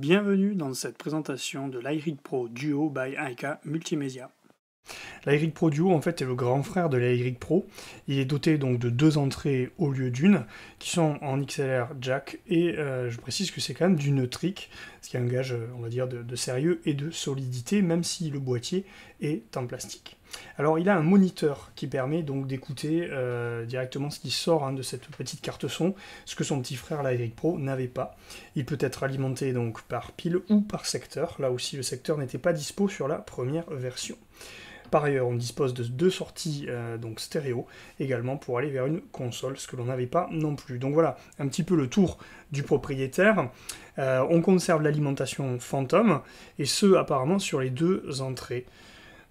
Bienvenue dans cette présentation de l'iRig Pro Duo by Aika Multimedia. L'iRig Pro Duo en fait est le grand frère de l'iRig Pro. Il est doté donc de deux entrées au lieu d'une, qui sont en XLR jack et euh, je précise que c'est quand même d'une trick, ce qui engage euh, on va dire de sérieux et de solidité, même si le boîtier est en plastique. Alors il a un moniteur qui permet donc d'écouter euh, directement ce qui sort hein, de cette petite carte son, ce que son petit frère l'Aeric Pro n'avait pas. Il peut être alimenté donc par pile ou par secteur. Là aussi le secteur n'était pas dispo sur la première version. Par ailleurs, on dispose de deux sorties euh, donc stéréo également pour aller vers une console, ce que l'on n'avait pas non plus. Donc voilà, un petit peu le tour du propriétaire. Euh, on conserve l'alimentation fantôme et ce apparemment sur les deux entrées.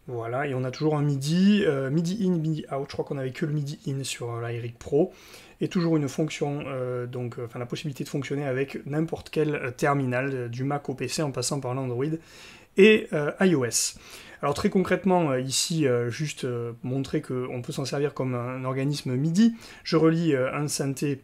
Voilà, et on a toujours un MIDI, euh, MIDI in, MIDI out. Je crois qu'on avait que le MIDI in sur euh, la Pro. Et toujours une fonction, euh, donc enfin la possibilité de fonctionner avec n'importe quel terminal, du Mac au PC en passant par l'Android et iOS. Alors très concrètement, ici, juste montrer qu'on peut s'en servir comme un organisme MIDI. Je relis un synthé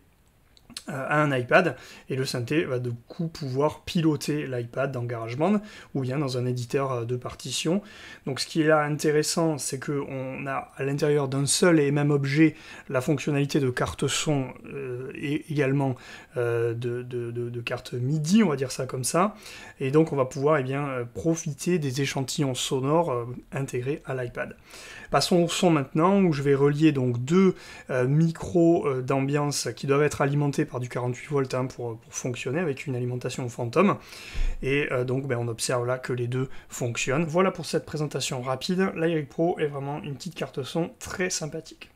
euh, à un iPad et le synthé va de coup pouvoir piloter l'iPad dans GarageBand ou bien dans un éditeur euh, de partition. Donc ce qui est là intéressant, c'est que on a à l'intérieur d'un seul et même objet la fonctionnalité de carte son euh, et également de, carte MIDI, on va dire ça comme ça. Et donc on va pouvoir et eh bien, profiter des échantillons sonores intégrés à l'iPad. Passons au son maintenant où je vais relier donc deux micros d'ambiance qui doivent être alimentés par du 48 volts hein, pour, fonctionner avec une alimentation fantôme. Et euh, donc ben, on observe là que les deux fonctionnent. Voilà pour cette présentation rapide. L'iRig Pro est vraiment une petite carte son très sympathique.